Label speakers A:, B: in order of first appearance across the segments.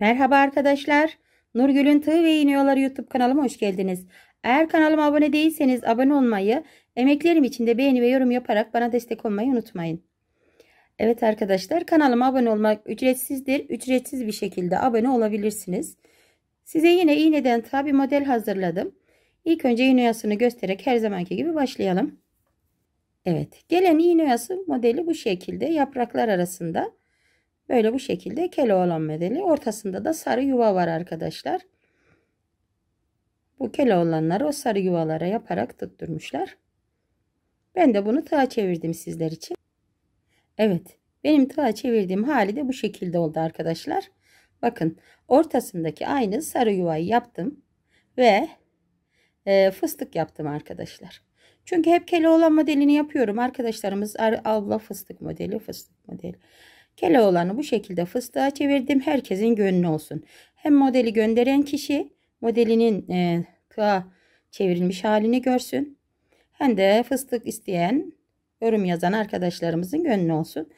A: Merhaba arkadaşlar. Nurgül'ün Tığ ve İğneyoları YouTube kanalıma hoş geldiniz. Eğer kanalıma abone değilseniz abone olmayı, emeklerim için de beğeni ve yorum yaparak bana destek olmayı unutmayın. Evet arkadaşlar kanalıma abone olmak ücretsizdir. Ücretsiz bir şekilde abone olabilirsiniz. Size yine iğneden tığ bir model hazırladım. İlk önce iğne oyasını göstererek her zamanki gibi başlayalım. Evet gelen iğne oyası modeli bu şekilde yapraklar arasında. Böyle bu şekilde Keloğlan bedeli. Ortasında da sarı yuva var arkadaşlar. Bu Keloğlanları o sarı yuvalara yaparak tutturmuşlar. Ben de bunu tığa çevirdim sizler için. Evet benim tığa çevirdiğim hali de bu şekilde oldu arkadaşlar. Bakın ortasındaki aynı sarı yuvayı yaptım. Ve e, fıstık yaptım arkadaşlar. Çünkü hep Keloğlan modelini yapıyorum. Arkadaşlarımız abla fıstık modeli fıstık modeli. Keloğlan'ı bu şekilde fıstığa çevirdim. Herkesin gönlü olsun. Hem modeli gönderen kişi modelinin e, tığa çevrilmiş halini görsün. Hem de fıstık isteyen yorum yazan arkadaşlarımızın gönlü olsun.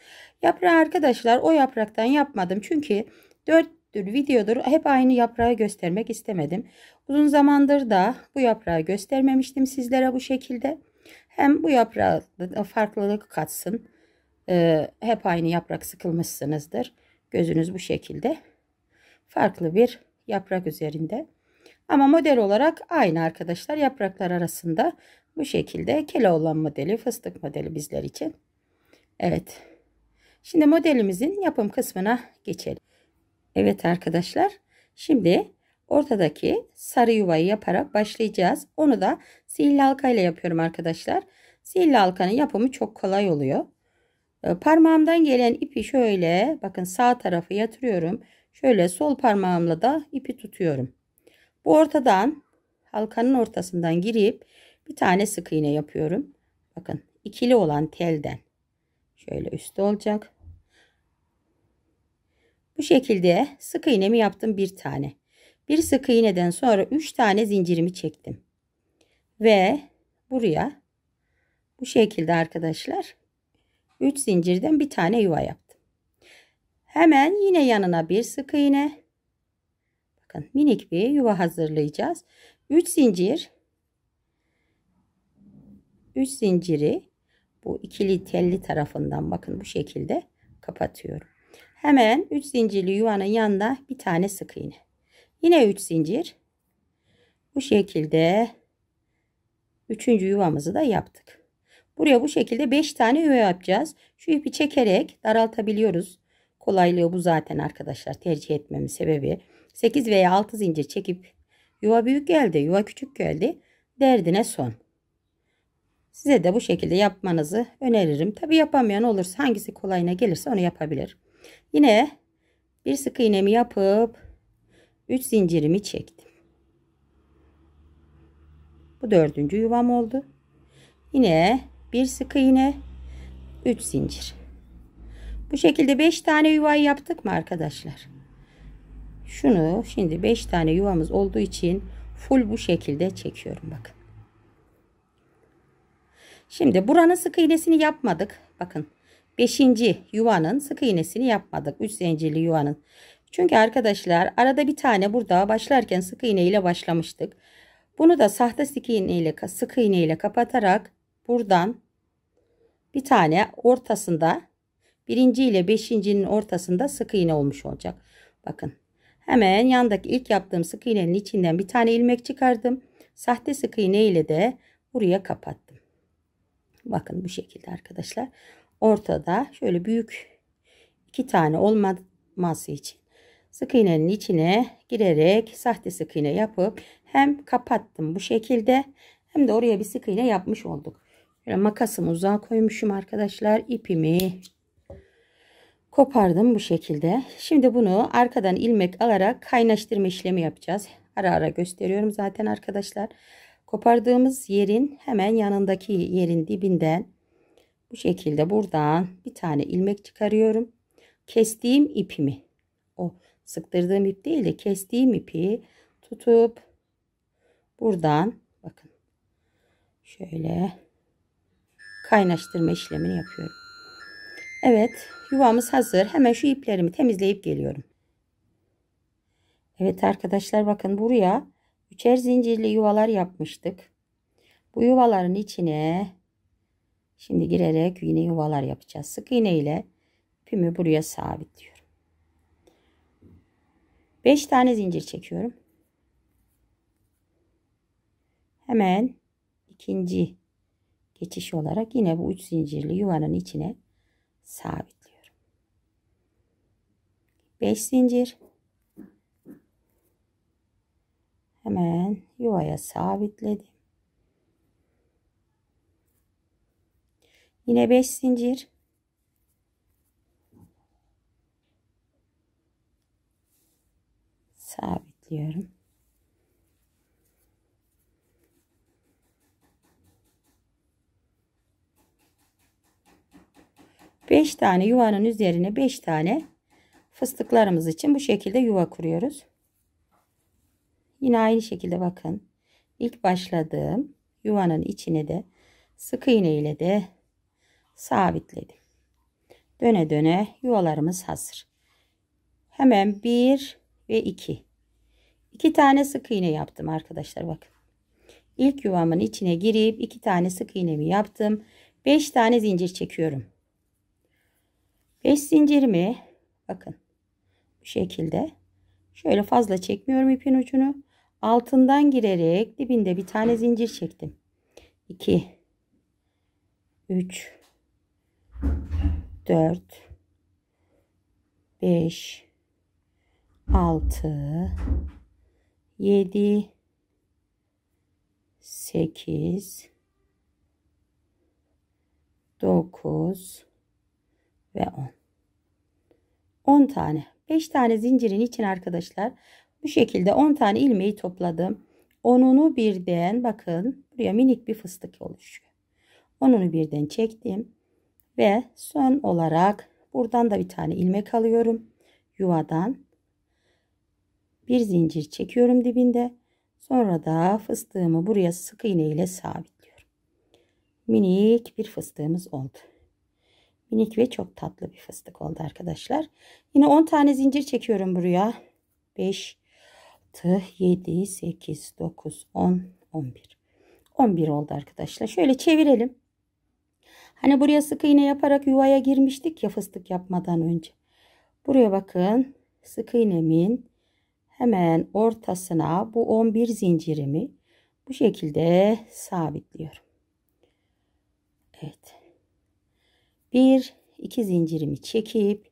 A: Yaprağı arkadaşlar o yapraktan yapmadım. Çünkü 4 dür videodur hep aynı yaprağı göstermek istemedim. Uzun zamandır da bu yaprağı göstermemiştim sizlere bu şekilde. Hem bu yaprağı farklılık katsın e, hep aynı yaprak sıkılmışsınızdır. Gözünüz bu şekilde. Farklı bir yaprak üzerinde. Ama model olarak aynı arkadaşlar yapraklar arasında bu şekilde olan modeli, fıstık modeli bizler için. Evet. Şimdi modelimizin yapım kısmına geçelim. Evet arkadaşlar. Şimdi ortadaki sarı yuvayı yaparak başlayacağız. Onu da sihirli halka ile yapıyorum arkadaşlar. Sihirli halkanın yapımı çok kolay oluyor. Ee, parmağımdan gelen ipi şöyle bakın sağ tarafı yatırıyorum. Şöyle sol parmağımla da ipi tutuyorum. Bu ortadan halkanın ortasından girip bir tane sık iğne yapıyorum. Bakın ikili olan telden şöyle üstte olacak. Bu şekilde sık iğnemi yaptım bir tane. Bir sık iğneden sonra 3 tane zincirimi çektim. Ve buraya bu şekilde arkadaşlar 3 zincirden bir tane yuva yaptım. Hemen yine yanına bir sık iğne. Bakın minik bir yuva hazırlayacağız. 3 zincir 3 zinciri bu ikili telli tarafından bakın bu şekilde kapatıyorum. Hemen 3 zincirli yuvanın yanında bir tane sık iğne. Yine 3 zincir. Bu şekilde 3. yuvamızı da yaptık. Buraya bu şekilde 5 tane üye yapacağız. Şu ipi çekerek daraltabiliyoruz. Kolaylığı bu zaten arkadaşlar tercih etmemin sebebi. 8 veya 6 zincir çekip yuva büyük geldi yuva küçük geldi derdine son. Size de bu şekilde yapmanızı öneririm. Tabi yapamayan olursa hangisi kolayına gelirse onu yapabilir. Yine bir sık iğnemi yapıp 3 zincirimi çektim. Bu dördüncü yuvam oldu. Yine bir sık iğne 3 zincir bu şekilde 5 tane yuva yaptık mı arkadaşlar şunu şimdi 5 tane yuvamız olduğu için full bu şekilde çekiyorum bakın şimdi buranın sık iğnesini yapmadık bakın 5. yuvanın sık iğnesini yapmadık 3 zincirli yuvanın çünkü arkadaşlar arada bir tane burada başlarken sık iğne ile başlamıştık bunu da sahte sık iğne ile sık iğne ile kapatarak buradan bir tane ortasında birinci ile beşincinin ortasında sık iğne olmuş olacak. Bakın hemen yandaki ilk yaptığım sık iğnenin içinden bir tane ilmek çıkardım. Sahte sık iğne ile de buraya kapattım. Bakın bu şekilde arkadaşlar. Ortada şöyle büyük iki tane olmaması için sık iğnenin içine girerek sahte sık iğne yapıp hem kapattım bu şekilde hem de oraya bir sık iğne yapmış olduk. Şöyle makasımı uzağa koymuşum arkadaşlar. ipimi kopardım bu şekilde. Şimdi bunu arkadan ilmek alarak kaynaştırma işlemi yapacağız. Ara ara gösteriyorum zaten arkadaşlar. Kopardığımız yerin hemen yanındaki yerin dibinden bu şekilde buradan bir tane ilmek çıkarıyorum. Kestiğim ipimi o sıktırdığım ip değil de kestiğim ipi tutup buradan bakın şöyle kaynaştırma işlemini yapıyorum. Evet yuvamız hazır. Hemen şu iplerimi temizleyip geliyorum. Evet arkadaşlar bakın buraya üçer zincirli yuvalar yapmıştık. Bu yuvaların içine şimdi girerek yine yuvalar yapacağız. Sık iğne ile ipimi buraya sabitliyorum. 5 tane zincir çekiyorum. Hemen ikinci geçiş olarak yine bu üç zincirli yuvanın içine sabitliyorum. 5 zincir hemen yuvaya sabitledim. Yine 5 zincir sabitliyorum. 5 tane yuvanın üzerine 5 tane fıstıklarımız için bu şekilde yuva kuruyoruz. Yine aynı şekilde bakın. İlk başladığım yuvanın içine de sık iğne ile de sabitledim. Döne döne yuvalarımız hazır. Hemen 1 ve 2. 2 tane sık iğne yaptım arkadaşlar bakın. İlk yuvamın içine girip 2 tane sık iğnemi yaptım. 5 tane zincir çekiyorum. 5 zincirimi bakın bu şekilde şöyle fazla çekmiyorum ipin ucunu. Altından girerek dibinde bir tane zincir çektim. 2 3 4 5 6 7 8 9 ve 10. 10 tane. 5 tane zincirin için arkadaşlar bu şekilde 10 tane ilmeği topladım. 10'unu birden bakın buraya minik bir fıstık oluşuyor. 10'unu birden çektim. Ve son olarak buradan da bir tane ilmek alıyorum. Yuvadan bir zincir çekiyorum dibinde. Sonra da fıstığımı buraya sık iğne ile sabitliyorum. Minik bir fıstığımız oldu minik ve çok tatlı bir fıstık oldu arkadaşlar. Yine 10 tane zincir çekiyorum buraya. 5, 6, 7, 8, 9, 10, 11. 11 oldu arkadaşlar. Şöyle çevirelim. Hani buraya sık iğne yaparak yuvaya girmiştik ya fıstık yapmadan önce. Buraya bakın. Sık iğnemin hemen ortasına bu 11 zincirimi bu şekilde sabitliyorum. Evet bir iki zincirimi çekip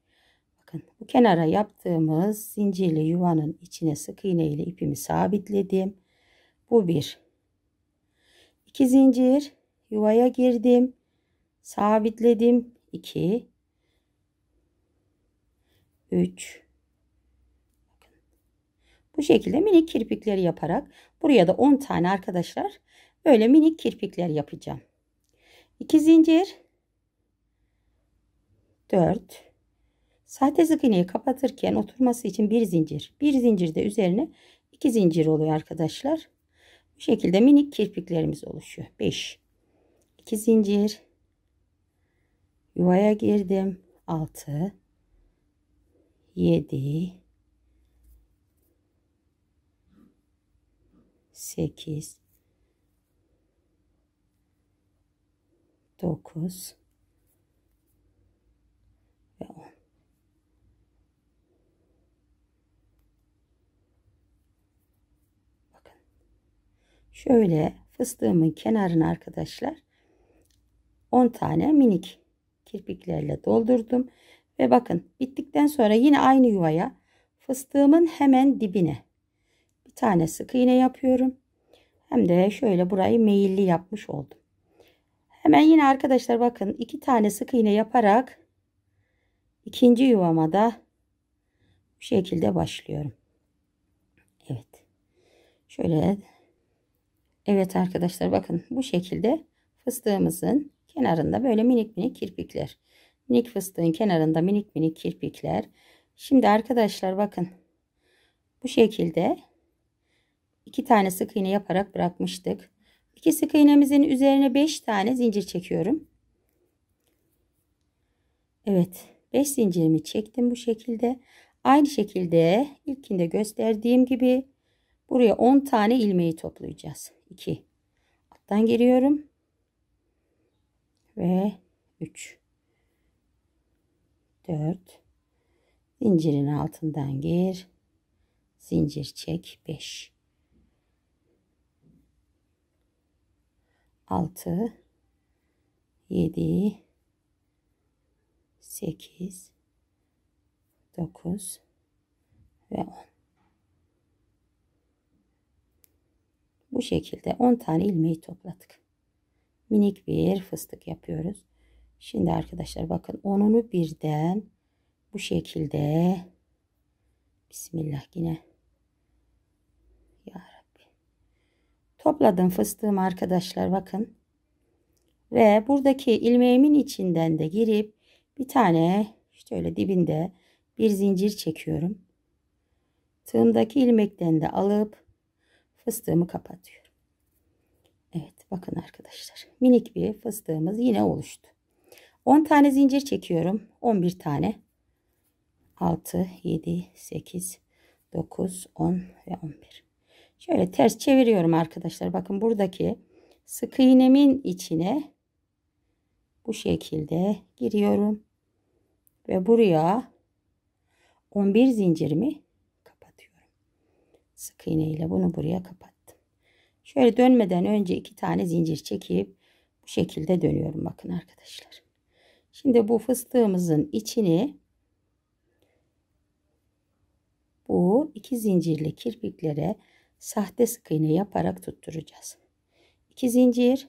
A: bakın bu kenara yaptığımız zincirli yuvanın içine sık iğne ile ipimi sabitledim. Bu bir. iki zincir yuvaya girdim. Sabitledim. 2 3 Bu şekilde minik kirpikleri yaparak buraya da 10 tane arkadaşlar böyle minik kirpikler yapacağım. 2 zincir 4 sahte sık iğneyi kapatırken oturması için bir zincir bir zincir de üzerine iki zincir oluyor arkadaşlar bu şekilde minik kirpiklerimiz oluşuyor 5 2 zincir yuvaya girdim 6 7 8 9 Bakın. Şöyle fıstığımın kenarını arkadaşlar 10 tane minik kirpiklerle doldurdum. Ve bakın bittikten sonra yine aynı yuvaya fıstığımın hemen dibine bir tane sık iğne yapıyorum. Hem de şöyle burayı meyilli yapmış oldum. Hemen yine arkadaşlar bakın iki tane sık iğne yaparak ikinci yuvama da bu şekilde başlıyorum. Evet. Şöyle Evet arkadaşlar bakın bu şekilde fıstığımızın kenarında böyle minik minik kirpikler. Minik fıstığın kenarında minik minik kirpikler. Şimdi arkadaşlar bakın bu şekilde iki tane sık iğne yaparak bırakmıştık. İki sık iğnemizin üzerine beş tane zincir çekiyorum. Evet. 5 zincirimi çektim bu şekilde. Aynı şekilde ilkinde gösterdiğim gibi buraya 10 tane ilmeği toplayacağız. 2 alttan giriyorum ve 3 4 zincirin altından gir zincir çek 5 6 7 8, 9 ve 10. Bu şekilde 10 tane ilmeği topladık. Minik bir fıstık yapıyoruz. Şimdi arkadaşlar bakın 10'unu birden bu şekilde Bismillah yine Ya Rabbi. Topladım fıstığım arkadaşlar bakın. Ve buradaki ilmeğimin içinden de girip bir tane şöyle dibinde bir zincir çekiyorum. Tığımdaki ilmekten de alıp fıstığımı kapatıyorum. Evet bakın arkadaşlar minik bir fıstığımız yine oluştu. 10 tane zincir çekiyorum. 11 tane. 6, 7, 8, 9, 10 ve 11. Şöyle ters çeviriyorum arkadaşlar. Bakın buradaki sık iğnemin içine bu şekilde giriyorum ve buraya 11 zincirimi kapatıyorum. Sık iğne ile bunu buraya kapattım. Şöyle dönmeden önce iki tane zincir çekip bu şekilde dönüyorum bakın arkadaşlar. Şimdi bu fıstığımızın içini bu iki zincirli kirpiklere sahte sık iğne yaparak tutturacağız. 2 zincir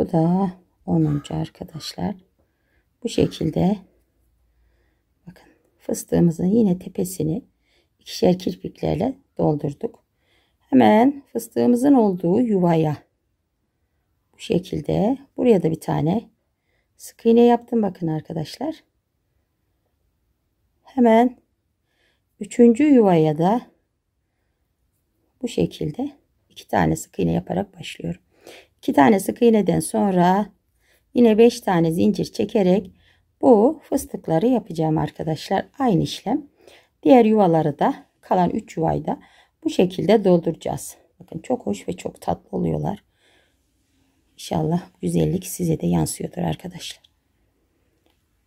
A: Bu da 10. arkadaşlar. Bu şekilde bakın fıstığımızın yine tepesini ikişer kirpiklerle doldurduk. Hemen fıstığımızın olduğu yuvaya bu şekilde buraya da bir tane sık iğne yaptım bakın arkadaşlar. Hemen üçüncü yuvaya da bu şekilde iki tane sık iğne yaparak başlıyorum. 2 tane sık iğneden sonra yine 5 tane zincir çekerek bu fıstıkları yapacağım arkadaşlar. Aynı işlem. Diğer yuvaları da kalan 3 yuvayı da bu şekilde dolduracağız. Bakın çok hoş ve çok tatlı oluyorlar. İnşallah güzellik size de yansıyordur arkadaşlar.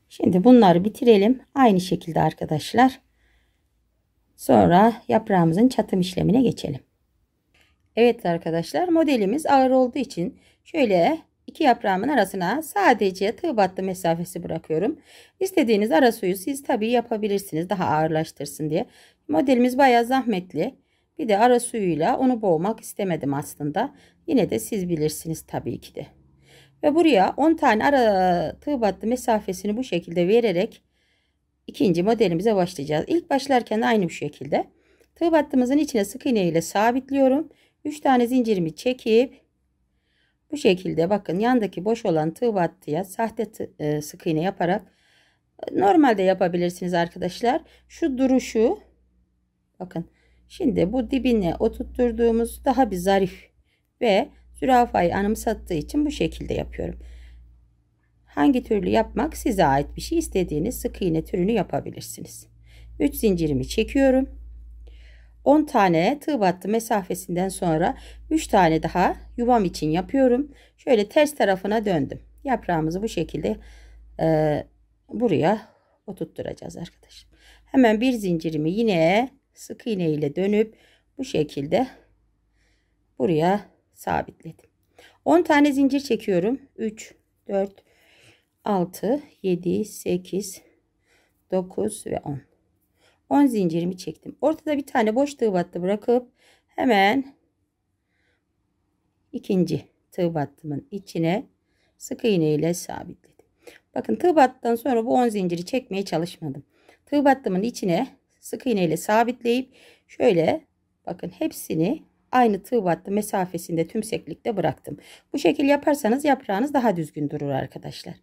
A: Şimdi bunları bitirelim. Aynı şekilde arkadaşlar. Sonra yaprağımızın çatım işlemine geçelim. Evet arkadaşlar modelimiz ağır olduğu için şöyle iki yaprağımın arasına sadece tığ battı mesafesi bırakıyorum. İstediğiniz ara suyu siz tabi yapabilirsiniz daha ağırlaştırsın diye. Modelimiz baya zahmetli. Bir de ara suyuyla onu boğmak istemedim aslında. Yine de siz bilirsiniz tabii ki de. Ve buraya 10 tane ara tığ battı mesafesini bu şekilde vererek ikinci modelimize başlayacağız. İlk başlarken de aynı bu şekilde. Tığ battımızın içine sık iğne ile sabitliyorum 3 tane zincirimi çekip bu şekilde bakın yandaki boş olan tığ battıya sahte tığ, e, sık iğne yaparak e, normalde yapabilirsiniz arkadaşlar. Şu duruşu bakın şimdi bu dibine oturtturduğumuz daha bir zarif ve zürafayı anımsattığı için bu şekilde yapıyorum. Hangi türlü yapmak size ait bir şey istediğiniz sık iğne türünü yapabilirsiniz. 3 zincirimi çekiyorum. 10 tane tığ battı mesafesinden sonra 3 tane daha yuvam için yapıyorum. Şöyle ters tarafına döndüm. Yaprağımızı bu şekilde e, buraya oturtturacağız arkadaşlar. Hemen bir zincirimi yine sık iğne ile dönüp bu şekilde buraya sabitledim. 10 tane zincir çekiyorum. 3, 4, 6, 7, 8, 9 ve 10. 10 zincirimi çektim. Ortada bir tane boş tığ battı bırakıp hemen ikinci tığ battımın içine sık iğne ile sabitledim. Bakın tığ battıdan sonra bu 10 zinciri çekmeye çalışmadım. Tığ battımın içine sık iğne ile sabitleyip şöyle bakın hepsini aynı tığ battı mesafesinde tümseklikte bıraktım. Bu şekil yaparsanız yaprağınız daha düzgün durur arkadaşlar.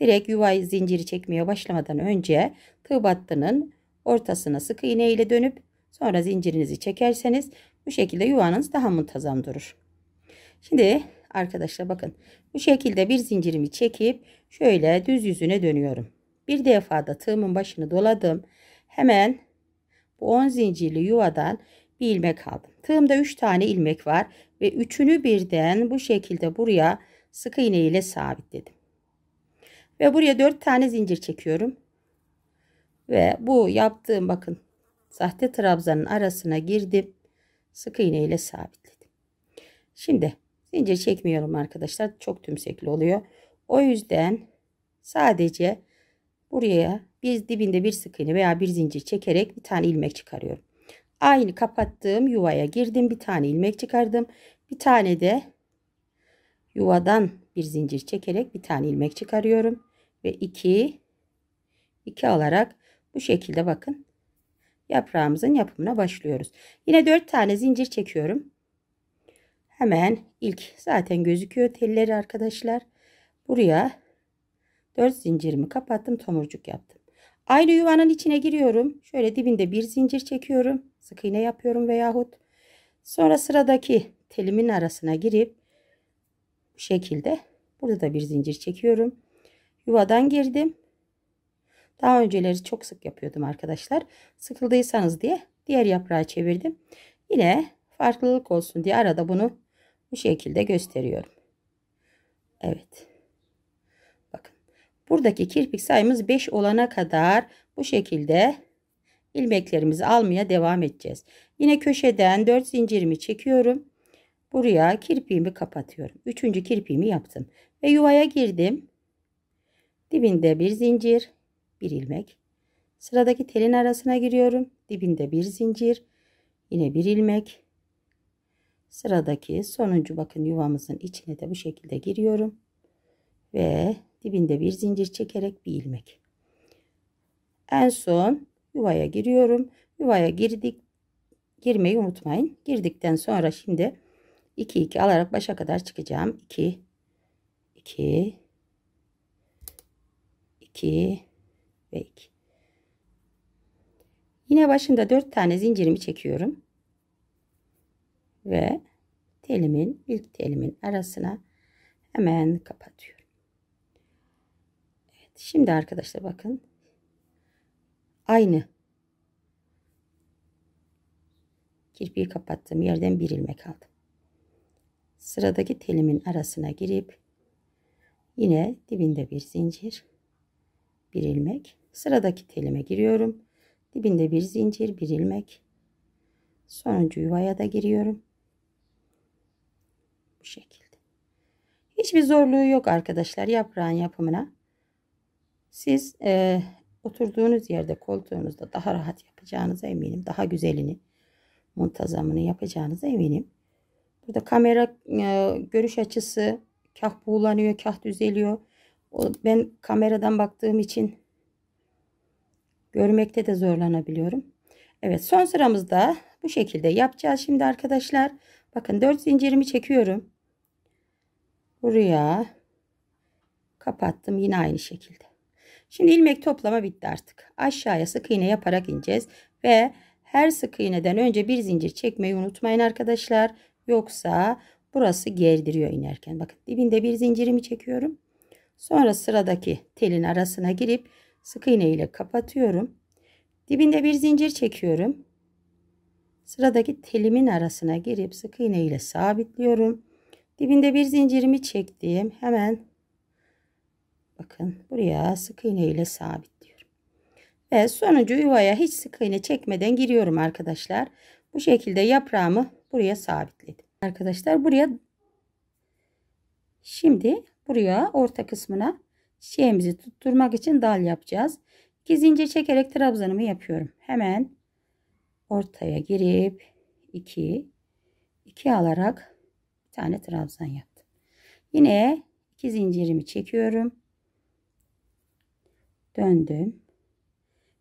A: Direkt yuva zinciri çekmeye başlamadan önce tığ battının ortasına sık iğne ile dönüp sonra zincirinizi çekerseniz bu şekilde yuvanız daha muntazam durur. Şimdi arkadaşlar bakın bu şekilde bir zincirimi çekip şöyle düz yüzüne dönüyorum. Bir defada tığımın başını doladım. Hemen bu 10 zincirli yuvadan bir ilmek aldım. Tığımda 3 tane ilmek var ve üçünü birden bu şekilde buraya sık iğne ile sabitledim. Ve buraya 4 tane zincir çekiyorum. Ve bu yaptığım bakın sahte trabzanın arasına girdim. Sık iğne ile sabitledim. Şimdi zincir çekmiyorum arkadaşlar. Çok tümsekli oluyor. O yüzden sadece buraya bir dibinde bir sık iğne veya bir zincir çekerek bir tane ilmek çıkarıyorum. Aynı kapattığım yuvaya girdim. Bir tane ilmek çıkardım. Bir tane de yuvadan bir zincir çekerek bir tane ilmek çıkarıyorum. Ve 2 2 alarak bu şekilde bakın. Yaprağımızın yapımına başlıyoruz. Yine 4 tane zincir çekiyorum. Hemen ilk zaten gözüküyor telleri arkadaşlar. Buraya 4 zincirimi kapattım tomurcuk yaptım. Aynı yuvanın içine giriyorum. Şöyle dibinde bir zincir çekiyorum. Sık iğne yapıyorum veyahut. Sonra sıradaki telimin arasına girip bu şekilde burada da bir zincir çekiyorum. Yuvadan girdim. Daha önceleri çok sık yapıyordum arkadaşlar. Sıkıldıysanız diye diğer yaprağı çevirdim. Yine farklılık olsun diye arada bunu bu şekilde gösteriyorum. Evet. Bakın. Buradaki kirpik sayımız 5 olana kadar bu şekilde ilmeklerimizi almaya devam edeceğiz. Yine köşeden 4 zincirimi çekiyorum. Buraya kirpiğimi kapatıyorum. Üçüncü kirpiğimi yaptım. Ve yuvaya girdim. Dibinde bir zincir bir ilmek. Sıradaki telin arasına giriyorum. Dibinde bir zincir. Yine bir ilmek. Sıradaki sonuncu bakın yuvamızın içine de bu şekilde giriyorum. Ve dibinde bir zincir çekerek bir ilmek. En son yuvaya giriyorum. Yuvaya girdik. Girmeyi unutmayın. Girdikten sonra şimdi 2 2 alarak başa kadar çıkacağım. 2 2 2 ve 2. Yine başında 4 tane zincirimi çekiyorum. Ve telimin ilk telimin arasına hemen kapatıyorum. Evet, şimdi arkadaşlar bakın. Aynı kirpiği kapattığım yerden bir ilmek aldım. Sıradaki telimin arasına girip yine dibinde bir zincir bir ilmek sıradaki telime giriyorum dibinde bir zincir bir ilmek sonuncu yuvaya da giriyorum bu şekilde hiçbir zorluğu yok arkadaşlar yaprağın yapımına siz e, oturduğunuz yerde koltuğunuzda daha rahat yapacağınıza eminim daha güzelini muntazamını yapacağınıza eminim burada kamera e, görüş açısı kah buğulanıyor kah düzeliyor ben kameradan baktığım için görmekte de zorlanabiliyorum. Evet son sıramızda bu şekilde yapacağız şimdi arkadaşlar. Bakın 4 zincirimi çekiyorum. Buraya kapattım yine aynı şekilde. Şimdi ilmek toplama bitti artık. Aşağıya sık iğne yaparak ineceğiz ve her sık iğneden önce bir zincir çekmeyi unutmayın arkadaşlar. Yoksa burası gerdiriyor inerken. Bakın dibinde bir zincirimi çekiyorum. Sonra sıradaki telin arasına girip sık iğne ile kapatıyorum. Dibinde bir zincir çekiyorum. Sıradaki telimin arasına girip sık iğne ile sabitliyorum. Dibinde bir zincirimi çektim. Hemen bakın buraya sık iğne ile sabitliyorum. Ve sonuncu yuvaya hiç sık iğne çekmeden giriyorum arkadaşlar. Bu şekilde yaprağımı buraya sabitledim. Arkadaşlar buraya şimdi buraya orta kısmına şeyimizi tutturmak için dal yapacağız. İki zincir çekerek trabzanımı yapıyorum. Hemen ortaya girip 2 2 alarak bir tane trabzan yaptım. Yine iki zincirimi çekiyorum. Döndüm.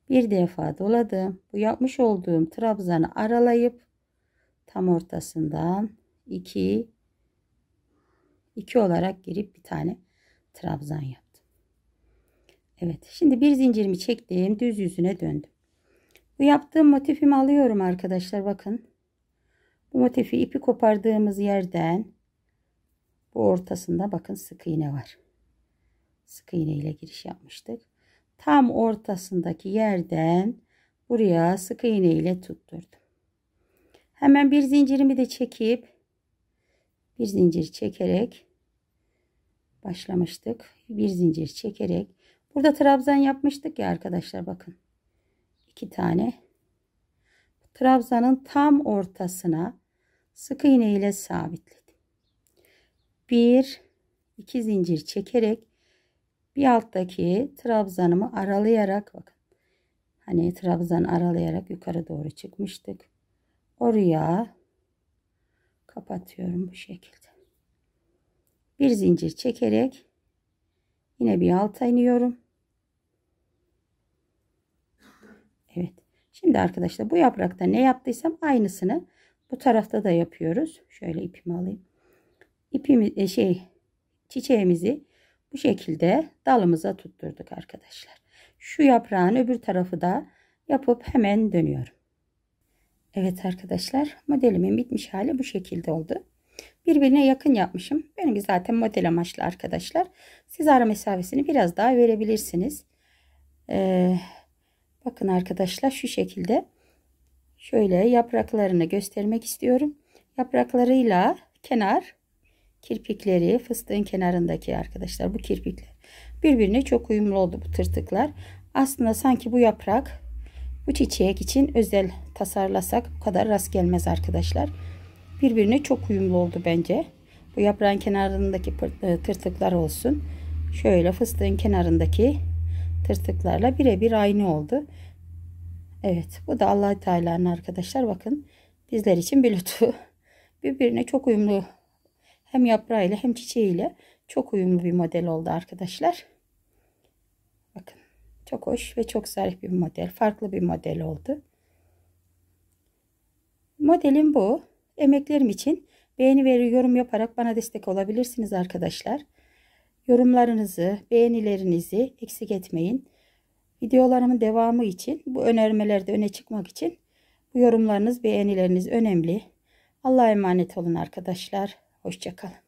A: Bir defa doladım. Bu yapmış olduğum trabzanı aralayıp tam ortasından 2 2 olarak girip bir tane trabzan yaptım. Evet şimdi bir zincirimi çektim düz yüzüne döndüm. Bu yaptığım motifimi alıyorum arkadaşlar bakın. Bu motifi ipi kopardığımız yerden bu ortasında bakın sık iğne var. Sık iğne ile giriş yapmıştık. Tam ortasındaki yerden buraya sık iğne ile tutturdum. Hemen bir zincirimi de çekip bir zincir çekerek başlamıştık. Bir zincir çekerek. Burada trabzan yapmıştık ya arkadaşlar bakın. iki tane. Trabzanın tam ortasına sık iğne ile sabitledim. Bir, iki zincir çekerek bir alttaki trabzanımı aralayarak bakın. Hani trabzan aralayarak yukarı doğru çıkmıştık. Oraya kapatıyorum bu şekilde bir zincir çekerek yine bir alta iniyorum. Evet. Şimdi arkadaşlar bu yaprakta ne yaptıysam aynısını bu tarafta da yapıyoruz. Şöyle ipimi alayım. İpimi e, şey çiçeğimizi bu şekilde dalımıza tutturduk arkadaşlar. Şu yaprağın öbür tarafı da yapıp hemen dönüyorum. Evet arkadaşlar modelimin bitmiş hali bu şekilde oldu birbirine yakın yapmışım. Benimki zaten model amaçlı arkadaşlar. Siz ara mesafesini biraz daha verebilirsiniz. Ee, bakın arkadaşlar şu şekilde şöyle yapraklarını göstermek istiyorum. Yapraklarıyla kenar kirpikleri fıstığın kenarındaki arkadaşlar bu kirpikler birbirine çok uyumlu oldu bu tırtıklar. Aslında sanki bu yaprak bu çiçek için özel tasarlasak bu kadar rast gelmez arkadaşlar birbirine çok uyumlu oldu bence. Bu yaprağın kenarındaki e, tırtıklar olsun. Şöyle fıstığın kenarındaki tırtıklarla birebir aynı oldu. Evet bu da allah Teala'nın arkadaşlar bakın bizler için bir lütfu. Birbirine çok uyumlu hem yaprağıyla hem çiçeğiyle çok uyumlu bir model oldu arkadaşlar. Bakın çok hoş ve çok zarif bir model. Farklı bir model oldu. Modelim bu. Emeklerim için beğeni ve yorum yaparak bana destek olabilirsiniz arkadaşlar. Yorumlarınızı, beğenilerinizi eksik etmeyin. Videolarımın devamı için, bu önermelerde öne çıkmak için bu yorumlarınız, beğenileriniz önemli. Allah'a emanet olun arkadaşlar. Hoşçakalın.